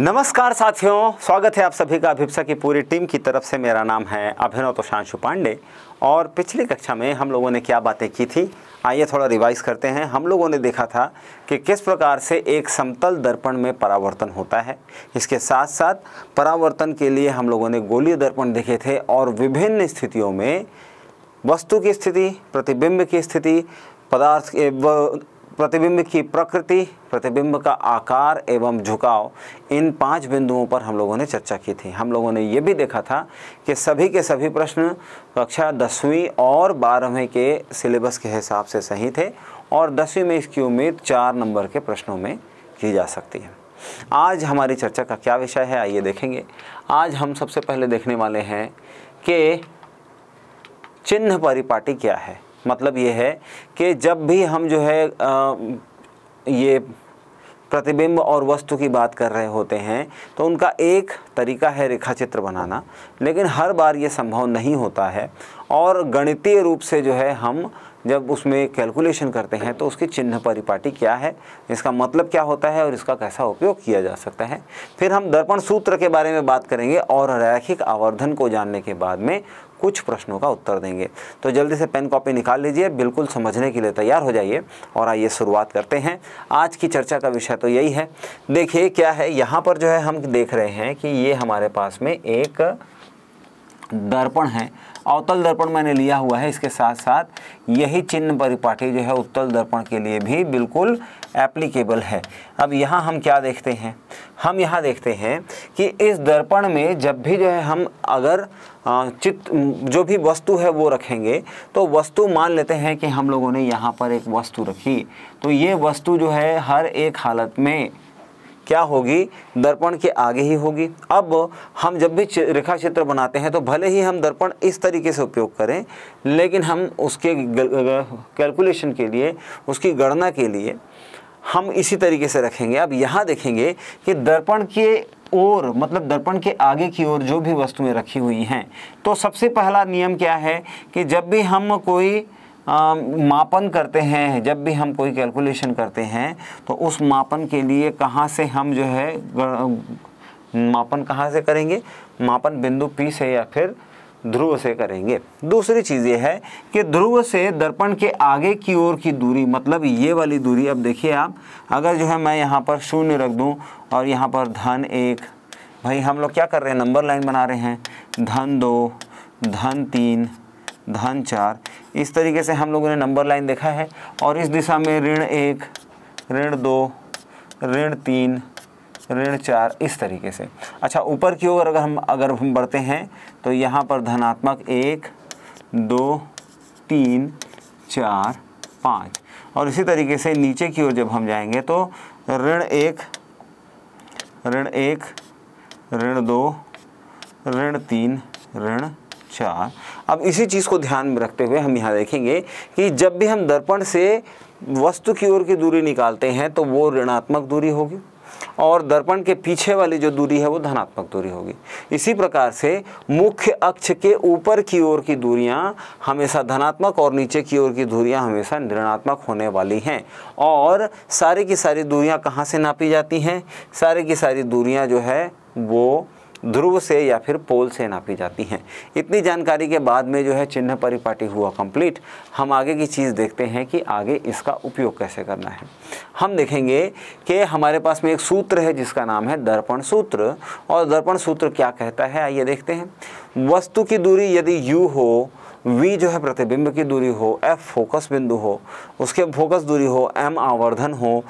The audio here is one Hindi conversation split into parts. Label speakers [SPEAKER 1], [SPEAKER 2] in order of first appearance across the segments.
[SPEAKER 1] नमस्कार साथियों स्वागत है आप सभी का अभिप्सा की पूरी टीम की तरफ से मेरा नाम है अभिनव तोशांशु पांडे और पिछली कक्षा में हम लोगों ने क्या बातें की थी आइए थोड़ा रिवाइज करते हैं हम लोगों ने देखा था कि किस प्रकार से एक समतल दर्पण में परावर्तन होता है इसके साथ साथ परावर्तन के लिए हम लोगों ने गोलीय दर्पण देखे थे और विभिन्न स्थितियों में वस्तु की स्थिति प्रतिबिंब की स्थिति पदार्थ प्रतिबिंब की प्रकृति प्रतिबिंब का आकार एवं झुकाव इन पांच बिंदुओं पर हम लोगों ने चर्चा की थी हम लोगों ने ये भी देखा था कि सभी के सभी प्रश्न कक्षा दसवीं और बारहवीं के सिलेबस के हिसाब से सही थे और दसवीं में इसकी उम्मीद चार नंबर के प्रश्नों में की जा सकती है आज हमारी चर्चा का क्या विषय है आइए देखेंगे आज हम सबसे पहले देखने वाले हैं कि चिन्ह परिपाटी क्या है मतलब ये है कि जब भी हम जो है आ, ये प्रतिबिंब और वस्तु की बात कर रहे होते हैं तो उनका एक तरीका है रेखाचित्र बनाना लेकिन हर बार ये संभव नहीं होता है और गणितीय रूप से जो है हम जब उसमें कैलकुलेशन करते हैं तो उसकी चिन्ह परिपाटी क्या है इसका मतलब क्या होता है और इसका कैसा उपयोग किया जा सकता है फिर हम दर्पण सूत्र के बारे में बात करेंगे और रैखिक आवर्धन को जानने के बाद में कुछ प्रश्नों का उत्तर देंगे तो जल्दी से पेन कॉपी निकाल लीजिए बिल्कुल समझने के लिए तैयार हो जाइए और आइए शुरुआत करते हैं आज की चर्चा का विषय तो यही है देखिए क्या है यहाँ पर जो है हम देख रहे हैं कि ये हमारे पास में एक दर्पण है अवतल दर्पण मैंने लिया हुआ है इसके साथ साथ यही चिन्ह परिपाठी जो है उत्तल दर्पण के लिए भी बिल्कुल एप्लीकेबल है अब यहाँ हम क्या देखते हैं हम यहाँ देखते हैं कि इस दर्पण में जब भी जो है हम अगर चित्र जो भी वस्तु है वो रखेंगे तो वस्तु मान लेते हैं कि हम लोगों ने यहाँ पर एक वस्तु रखी तो ये वस्तु जो है हर एक हालत में क्या होगी दर्पण के आगे ही होगी अब हम जब भी रेखा क्षेत्र बनाते हैं तो भले ही हम दर्पण इस तरीके से उपयोग करें लेकिन हम उसके कैलकुलेशन के लिए उसकी गणना के लिए हम इसी तरीके से रखेंगे अब यहाँ देखेंगे कि दर्पण के ओर मतलब दर्पण के आगे की ओर जो भी वस्तुएं रखी हुई हैं तो सबसे पहला नियम क्या है कि जब भी हम कोई मापन करते हैं जब भी हम कोई कैलकुलेशन करते हैं तो उस मापन के लिए कहाँ से हम जो है मापन कहाँ से करेंगे मापन बिंदु पी से या फिर ध्रुव से करेंगे दूसरी चीज़ ये है कि ध्रुव से दर्पण के आगे की ओर की दूरी मतलब ये वाली दूरी अब देखिए आप अगर जो है मैं यहाँ पर शून्य रख दूँ और यहाँ पर धन एक भाई हम लोग क्या कर रहे हैं नंबर लाइन बना रहे हैं धन दो धन तीन धन चार इस तरीके से हम लोगों ने नंबर लाइन देखा है और इस दिशा में ऋण एक ऋण दो ऋण तीन ऋण चार इस तरीके से अच्छा ऊपर की ओर अगर हम अगर हम बढ़ते हैं तो यहाँ पर धनात्मक एक दो तीन चार पाँच और इसी तरीके से नीचे की ओर जब हम जाएंगे तो ऋण एक ऋण एक ऋण दो ऋण तीन ऋण चार अब इसी चीज़ को ध्यान में रखते हुए हम यहाँ देखेंगे कि जब भी हम दर्पण से वस्तु की ओर की दूरी निकालते हैं तो वो ऋणात्मक दूरी होगी और दर्पण के पीछे वाली जो दूरी है वो धनात्मक दूरी होगी इसी प्रकार से मुख्य अक्ष के ऊपर की ओर की दूरियां हमेशा धनात्मक और नीचे की ओर की दूरियां हमेशा ऋणात्मक होने वाली हैं और सारी की सारी दूरियां कहाँ से नापी जाती हैं सारी की सारी दूरियां जो है वो ध्रुव से या फिर पोल से नापी जाती हैं इतनी जानकारी के बाद में जो है चिन्ह परिपाटी हुआ कंप्लीट हम आगे की चीज़ देखते हैं कि आगे इसका उपयोग कैसे करना है हम देखेंगे कि हमारे पास में एक सूत्र है जिसका नाम है दर्पण सूत्र और दर्पण सूत्र क्या कहता है आइए देखते हैं वस्तु की दूरी यदि यू हो वी जो है प्रतिबिंब की दूरी हो एफ फोकस बिंदु हो उसके फोकस दूरी हो एम आवर्धन हो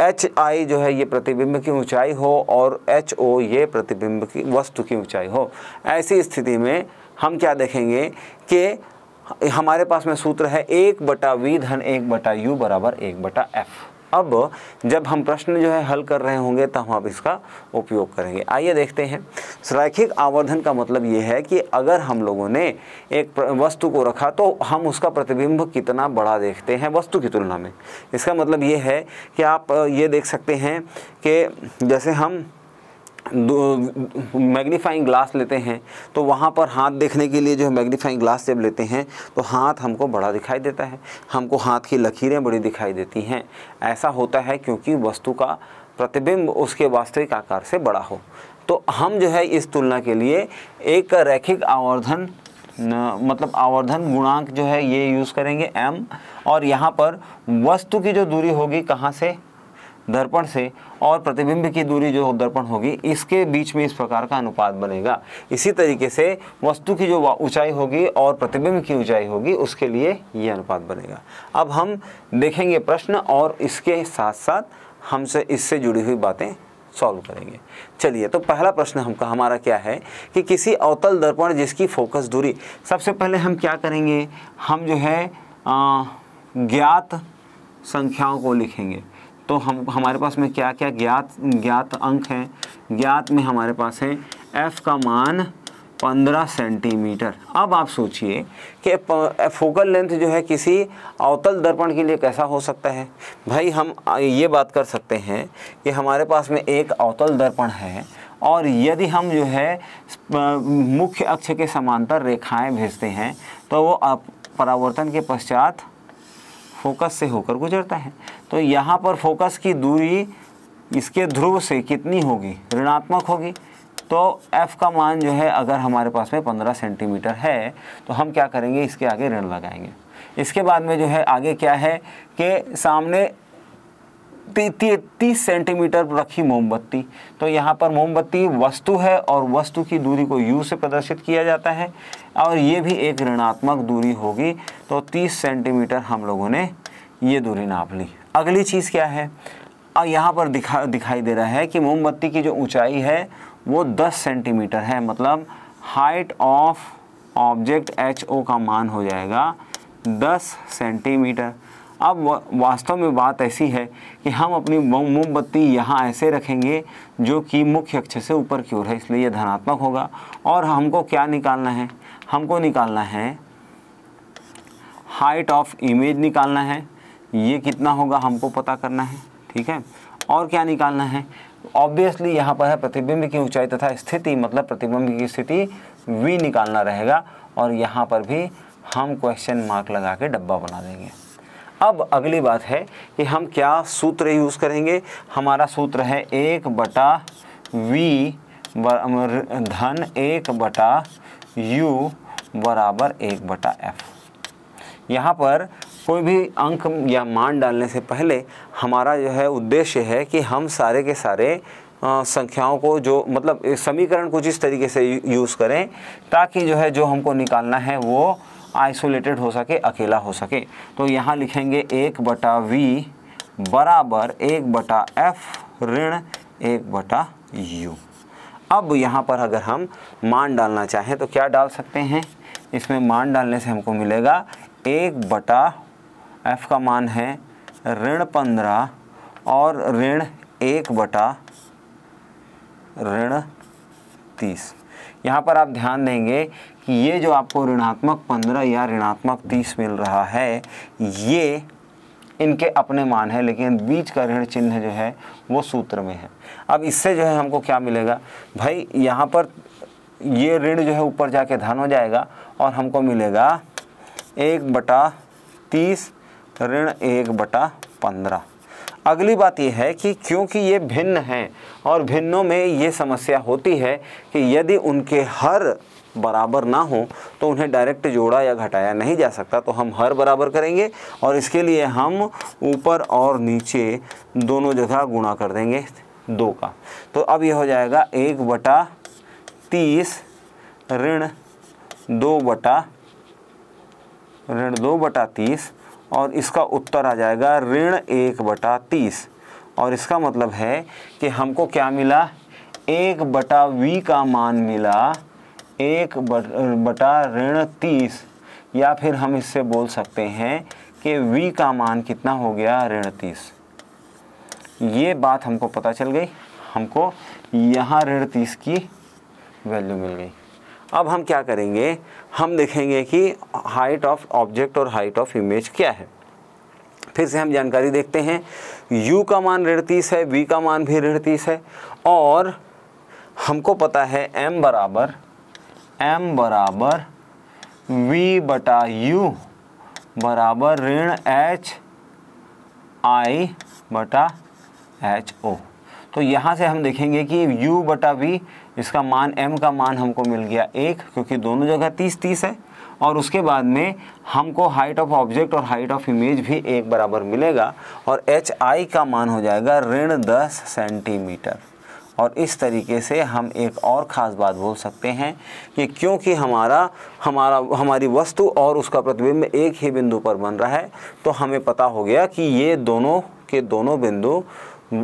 [SPEAKER 1] एच आई जो है ये प्रतिबिंब की ऊंचाई हो और एच ओ ये प्रतिबिंब की वस्तु की ऊंचाई हो ऐसी स्थिति में हम क्या देखेंगे कि हमारे पास में सूत्र है एक बटा वी धन एक बटा यू बराबर एक बटा एफ़ अब जब हम प्रश्न जो है हल कर रहे होंगे तब हम आप इसका उपयोग करेंगे आइए देखते हैं रैखिक आवर्धन का मतलब ये है कि अगर हम लोगों ने एक वस्तु को रखा तो हम उसका प्रतिबिंब कितना बड़ा देखते हैं वस्तु की तुलना में इसका मतलब ये है कि आप ये देख सकते हैं कि जैसे हम मैग्नीफाइंग ग्लास लेते हैं तो वहाँ पर हाथ देखने के लिए जो मैग्नीफाइंग ग्लास जब लेते हैं तो हाथ हमको बड़ा दिखाई देता है हमको हाथ की लकीरें बड़ी दिखाई देती हैं ऐसा होता है क्योंकि वस्तु का प्रतिबिंब उसके वास्तविक आकार से बड़ा हो तो हम जो है इस तुलना के लिए एक रैखिक आवर्धन मतलब आवर्धन गुणांक जो है ये यूज़ करेंगे एम और यहाँ पर वस्तु की जो दूरी होगी कहाँ से दर्पण से और प्रतिबिंब की दूरी जो दर्पण होगी इसके बीच में इस प्रकार का अनुपात बनेगा इसी तरीके से वस्तु की जो ऊंचाई होगी और प्रतिबिंब की ऊंचाई होगी उसके लिए ये अनुपात बनेगा अब हम देखेंगे प्रश्न और इसके साथ साथ हमसे इससे जुड़ी हुई बातें सॉल्व करेंगे चलिए तो पहला प्रश्न हमका हमारा क्या है कि किसी अवतल दर्पण जिसकी फोकस दूरी सबसे पहले हम क्या करेंगे हम जो है ज्ञात संख्याओं को लिखेंगे तो हम हमारे पास में क्या क्या ज्ञात ज्ञात अंक हैं ज्ञात में हमारे पास है एफ़ का मान पंद्रह सेंटीमीटर अब आप सोचिए कि फोकल लेंथ जो है किसी अवतल दर्पण के लिए कैसा हो सकता है भाई हम ये बात कर सकते हैं कि हमारे पास में एक अवतल दर्पण है और यदि हम जो है मुख्य अक्ष के समांतर रेखाएं भेजते हैं तो वो परावर्तन के पश्चात फोकस से होकर गुजरता है तो यहाँ पर फोकस की दूरी इसके ध्रुव से कितनी होगी ऋणात्मक होगी तो F का मान जो है अगर हमारे पास में 15 सेंटीमीटर है तो हम क्या करेंगे इसके आगे ऋण लगाएंगे इसके बाद में जो है आगे क्या है कि सामने तीस सेंटीमीटर रखी मोमबत्ती तो यहाँ पर मोमबत्ती वस्तु है और वस्तु की दूरी को यू से प्रदर्शित किया जाता है और ये भी एक ऋणात्मक दूरी होगी तो तीस सेंटीमीटर हम लोगों ने ये दूरी नाप ली अगली चीज़ क्या है और यहाँ पर दिखा दिखाई दे रहा है कि मोमबत्ती की जो ऊंचाई है वो 10 सेंटीमीटर है मतलब height of object H O का मान हो जाएगा दस सेंटीमीटर अब वास्तव में बात ऐसी है कि हम अपनी मोमबत्ती यहाँ ऐसे रखेंगे जो कि मुख्य अक्ष से ऊपर की ओर है इसलिए यह धनात्मक होगा और हमको क्या निकालना है हमको निकालना है हाइट ऑफ इमेज निकालना है ये कितना होगा हमको पता करना है ठीक है और क्या निकालना है ऑब्वियसली यहाँ पर है प्रतिबिंब की ऊंचाई तथा स्थिति मतलब प्रतिबिंब की स्थिति वी निकालना रहेगा और यहाँ पर भी हम क्वेश्चन मार्क लगा के डब्बा बना देंगे अब अगली बात है कि हम क्या सूत्र यूज़ करेंगे हमारा सूत्र है एक बटा वी धन एक बटा यू बराबर एक बटा एफ यहाँ पर कोई भी अंक या मान डालने से पहले हमारा जो है उद्देश्य है कि हम सारे के सारे संख्याओं को जो मतलब समीकरण कुछ इस तरीके से यूज़ करें ताकि जो है जो हमको निकालना है वो आइसोलेटेड हो सके अकेला हो सके तो यहाँ लिखेंगे एक बटा वी बराबर एक बटा एफ ऋण एक बटा यू अब यहाँ पर अगर हम मान डालना चाहें तो क्या डाल सकते हैं इसमें मान डालने से हमको मिलेगा एक बटा एफ का मान है ऋण पंद्रह और ऋण एक बटा ऋण तीस यहाँ पर आप ध्यान देंगे कि ये जो आपको ऋणात्मक पंद्रह या ऋणात्मक तीस मिल रहा है ये इनके अपने मान है लेकिन बीच का ऋण चिन्ह जो है वो सूत्र में है अब इससे जो है हमको क्या मिलेगा भाई यहाँ पर ये ऋण जो है ऊपर जाके धन हो जाएगा और हमको मिलेगा एक बटा तीस ऋण एक बटा पंद्रह अगली बात यह है कि क्योंकि ये भिन्न हैं और भिन्नों में ये समस्या होती है कि यदि उनके हर बराबर ना हो तो उन्हें डायरेक्ट जोड़ा या घटाया नहीं जा सकता तो हम हर बराबर करेंगे और इसके लिए हम ऊपर और नीचे दोनों जगह गुणा कर देंगे दो का तो अब यह हो जाएगा एक बटा तीस ऋण दो बटा ऋण दो बटा तीस और इसका उत्तर आ जाएगा ऋण एक बटा तीस और इसका मतलब है कि हमको क्या मिला एक बटा वी का मान मिला एक बटा ऋण तीस या फिर हम इससे बोल सकते हैं कि v का मान कितना हो गया ऋण तीस ये बात हमको पता चल गई हमको यहाँ ऋण तीस की वैल्यू मिल गई अब हम क्या करेंगे हम देखेंगे कि हाइट ऑफ ऑब्जेक्ट और हाइट ऑफ इमेज क्या है फिर से हम जानकारी देखते हैं u का मान ऋण है v का मान भी ऋण तीस है और हमको पता है m बराबर m बराबर v बटा u बराबर ऋण एच आई बटा एच ओ तो यहाँ से हम देखेंगे कि u बटा v इसका मान एम का मान हमको मिल गया एक क्योंकि दोनों जगह तीस तीस है और उसके बाद में हमको हाइट ऑफ ऑब्जेक्ट और हाइट ऑफ इमेज भी एक बराबर मिलेगा और एच आई का मान हो जाएगा ऋण दस सेंटीमीटर और इस तरीके से हम एक और ख़ास बात बोल सकते हैं कि क्योंकि हमारा हमारा हमारी वस्तु और उसका प्रतिबिंब एक ही बिंदु पर बन रहा है तो हमें पता हो गया कि ये दोनों के दोनों बिंदु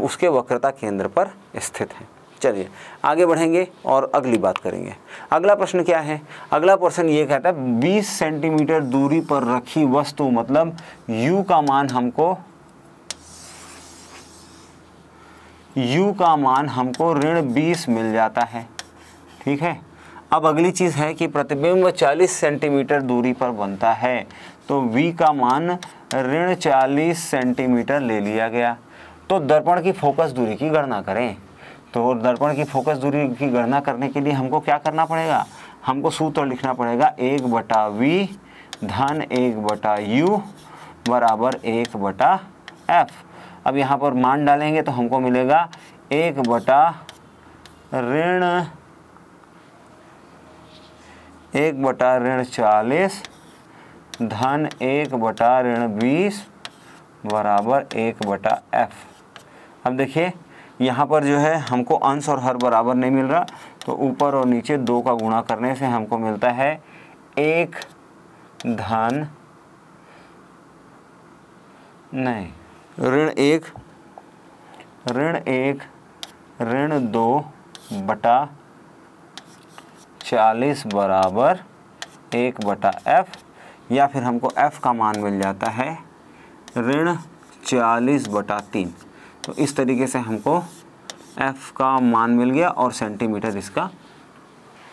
[SPEAKER 1] उसके वक्रता केंद्र पर स्थित हैं चलिए आगे बढ़ेंगे और अगली बात करेंगे अगला प्रश्न क्या है अगला प्रश्न ये कहता है 20 सेंटीमीटर दूरी पर रखी वस्तु मतलब u का मान हमको u का मान हमको ऋण 20 मिल जाता है ठीक है अब अगली चीज़ है कि प्रतिबिंब 40 सेंटीमीटर दूरी पर बनता है तो v का मान ऋण 40 सेंटीमीटर ले लिया गया तो दर्पण की फोकस दूरी की गणना करें तो दर्पण की फोकस दूरी की गणना करने के लिए हमको क्या करना पड़ेगा हमको सूत्र लिखना पड़ेगा एक बटा वी धन एक बटा यू बराबर एक बटा एफ अब यहाँ पर मान डालेंगे तो हमको मिलेगा एक बटा ऋण एक बटा ऋण चालीस धन एक बटा ऋण बीस बराबर एक बटा एफ अब देखिए यहाँ पर जो है हमको अंश और हर बराबर नहीं मिल रहा तो ऊपर और नीचे दो का गुणा करने से हमको मिलता है एक धन नहीं ऋण एक ऋण एक ऋण दो बटा चालीस बराबर एक बटा एफ या फिर हमको एफ का मान मिल जाता है ऋण चालीस बटा तीन तो इस तरीके से हमको एफ़ का मान मिल गया और सेंटीमीटर इसका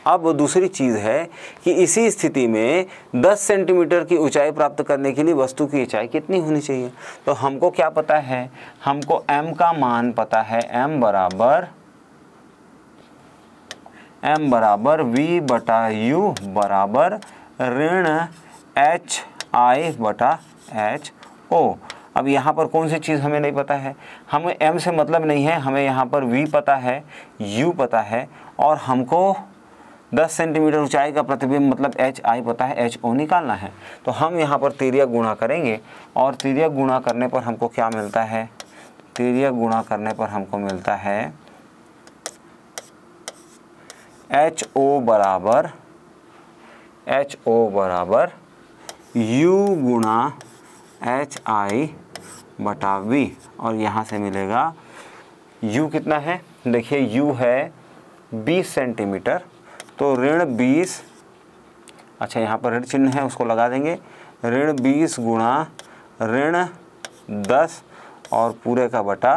[SPEAKER 1] अब दूसरी चीज़ है कि इसी स्थिति में 10 सेंटीमीटर की ऊंचाई प्राप्त करने के लिए वस्तु की ऊंचाई कितनी होनी चाहिए तो हमको क्या पता है हमको m का मान पता है m बराबर m बराबर v बटा u बराबर ऋण एच आई बटा एच ओ अब यहाँ पर कौन सी चीज़ हमें नहीं पता है हमें एम से मतलब नहीं है हमें यहाँ पर वी पता है यू पता है और हमको 10 सेंटीमीटर ऊंचाई का प्रतिबिंब मतलब एच आई पता है एच ओ निकालना है तो हम यहाँ पर तिरिया गुणा करेंगे और तिरिया गुणा करने पर हमको क्या मिलता है तिरिया गुणा करने पर हमको मिलता है एच ओ बराबर एच ओ बराबर यू गुणा एच आई बटा वी और यहाँ से मिलेगा यू कितना है देखिए यू है 20 सेंटीमीटर तो ऋण 20 अच्छा यहाँ पर ऋण चिन्ह है उसको लगा देंगे ऋण 20 गुणा ऋण 10 और पूरे का बटा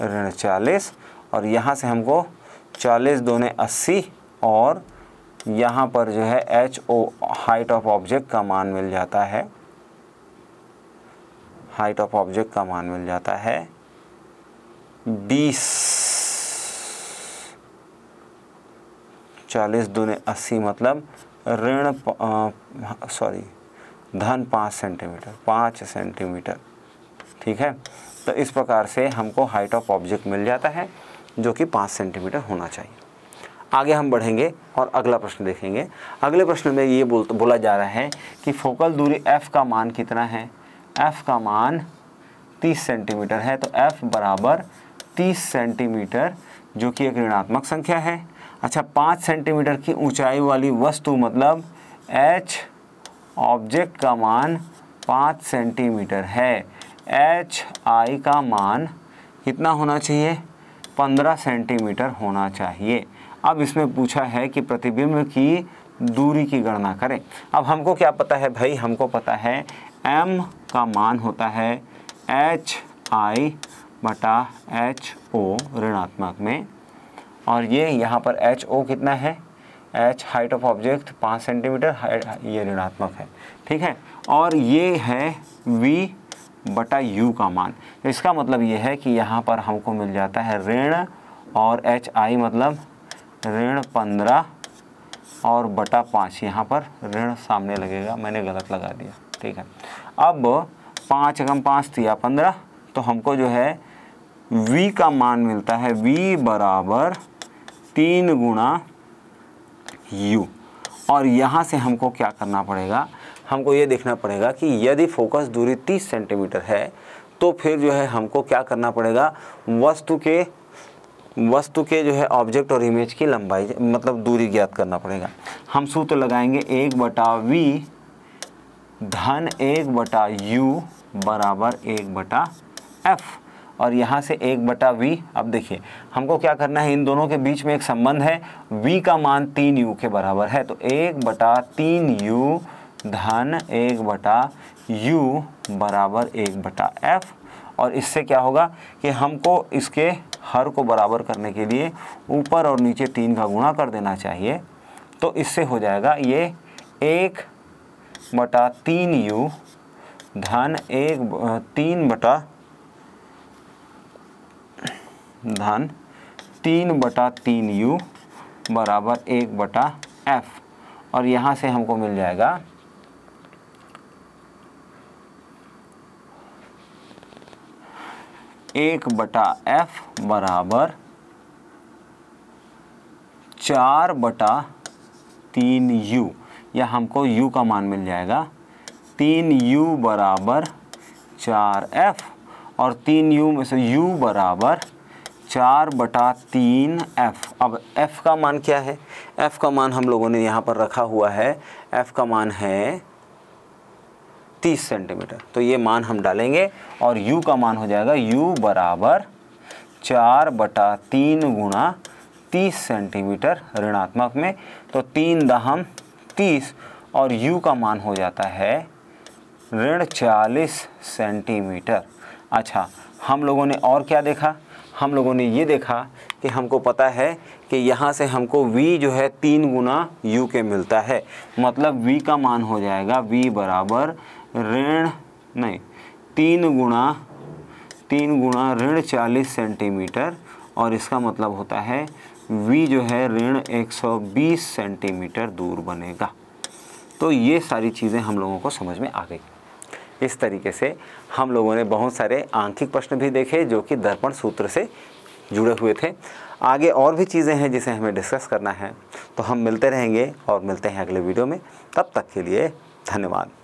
[SPEAKER 1] ऋण 40 और यहाँ से हमको 40 दोने 80 और यहाँ पर जो है H O height of object का मान मिल जाता है हाइट ऑफ ऑब्जेक्ट का मान मिल जाता है बीस चालीस दूने अस्सी मतलब ऋण सॉरी धन पाँच सेंटीमीटर पाँच सेंटीमीटर ठीक है तो इस प्रकार से हमको हाइट ऑफ ऑब्जेक्ट मिल जाता है जो कि पाँच सेंटीमीटर होना चाहिए आगे हम बढ़ेंगे और अगला प्रश्न देखेंगे अगले प्रश्न में ये बोल बोला जा रहा है कि फोकल दूरी एफ का मान कितना है एफ़ का मान 30 सेंटीमीटर है तो एफ़ बराबर 30 सेंटीमीटर जो कि एक ऋणात्मक संख्या है अच्छा पाँच सेंटीमीटर की ऊंचाई वाली वस्तु मतलब एच ऑब्जेक्ट का मान पाँच सेंटीमीटर है एच आई का मान कितना होना चाहिए पंद्रह सेंटीमीटर होना चाहिए अब इसमें पूछा है कि प्रतिबिंब की दूरी की गणना करें अब हमको क्या पता है भाई हमको पता है एम का मान होता है एच आई बटा एच ओ ऋणात्मक में और ये यहाँ पर एच ओ कितना है एच हाइट ऑफ ऑब्जेक्ट पाँच सेंटीमीटर ये ऋणात्मक है ठीक है और ये है वी बटा यू का मान इसका मतलब ये है कि यहाँ पर हमको मिल जाता है ऋण और एच आई मतलब ऋण पंद्रह और बटा पाँच यहाँ पर ऋण सामने लगेगा मैंने गलत लगा दिया ठीक है अब पाँच एगम पाँच तिया पंद्रह तो हमको जो है v का मान मिलता है v बराबर तीन गुणा यू और यहाँ से हमको क्या करना पड़ेगा हमको ये देखना पड़ेगा कि यदि फोकस दूरी 30 सेंटीमीटर है तो फिर जो है हमको क्या करना पड़ेगा वस्तु के वस्तु के जो है ऑब्जेक्ट और इमेज की लंबाई मतलब दूरी ज्ञात करना पड़ेगा हम सूत्र लगाएंगे एक बटा वी धन एक बटा यू बराबर एक बटा एफ़ और यहाँ से एक बटा वी अब देखिए हमको क्या करना है इन दोनों के बीच में एक संबंध है वी का मान तीन यू के बराबर है तो एक बटा तीन यू धन एक बटा यू बराबर एक बटा एफ और इससे क्या होगा कि हमको इसके हर को बराबर करने के लिए ऊपर और नीचे तीन का गुणा कर देना चाहिए तो इससे हो जाएगा ये एक बटा तीन यू धन एक तीन बटा धन तीन बटा तीन यू बराबर एक बटा एफ और यहाँ से हमको मिल जाएगा एक बटा एफ बराबर चार बटा तीन यू या हमको u का मान मिल जाएगा तीन यू बराबर चार एफ और तीन यू में से u बराबर चार बटा तीन एफ अब f का मान क्या है f का मान हम लोगों ने यहाँ पर रखा हुआ है f का मान है तीस सेंटीमीटर तो ये मान हम डालेंगे और u का मान हो जाएगा u बराबर चार बटा तीन गुणा तीस सेंटीमीटर ऋणात्मक में तो तीन दहम तीस और u का मान हो जाता है ऋण चालीस सेंटीमीटर अच्छा हम लोगों ने और क्या देखा हम लोगों ने ये देखा कि हमको पता है कि यहाँ से हमको v जो है तीन गुना u के मिलता है मतलब v का मान हो जाएगा v बराबर ऋण नहीं तीन गुणा तीन गुणा ऋण चालीस सेंटीमीटर और इसका मतलब होता है वी जो है ऋण 120 सेंटीमीटर दूर बनेगा तो ये सारी चीज़ें हम लोगों को समझ में आ गई इस तरीके से हम लोगों ने बहुत सारे आंकिक प्रश्न भी देखे जो कि दर्पण सूत्र से जुड़े हुए थे आगे और भी चीज़ें हैं जिसे हमें डिस्कस करना है तो हम मिलते रहेंगे और मिलते हैं अगले वीडियो में तब तक के लिए धन्यवाद